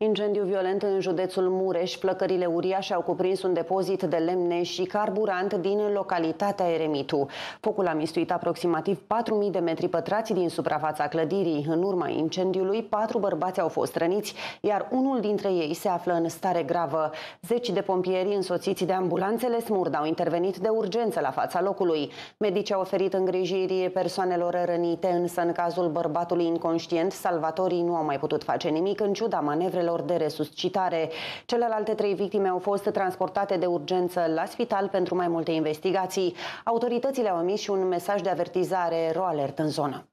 Incendiu violent în județul Mureș, plăcările uriașe au cuprins un depozit de lemne și carburant din localitatea Eremitu. Focul a mistuit aproximativ 4.000 de metri pătrați din suprafața clădirii. În urma incendiului, patru bărbați au fost răniți, iar unul dintre ei se află în stare gravă. Zeci de pompieri însoțiți de ambulanțele SMURD au intervenit de urgență la fața locului. Medicii au oferit îngrijiri persoanelor rănite, însă în cazul bărbatului inconștient, salvatorii nu au mai putut face nimic în ciuda manevrelor surselor de resuscitare. Celelalte trei victime au fost transportate de urgență la spital pentru mai multe investigații. Autoritățile au emis și un mesaj de avertizare, roalert alert în zonă.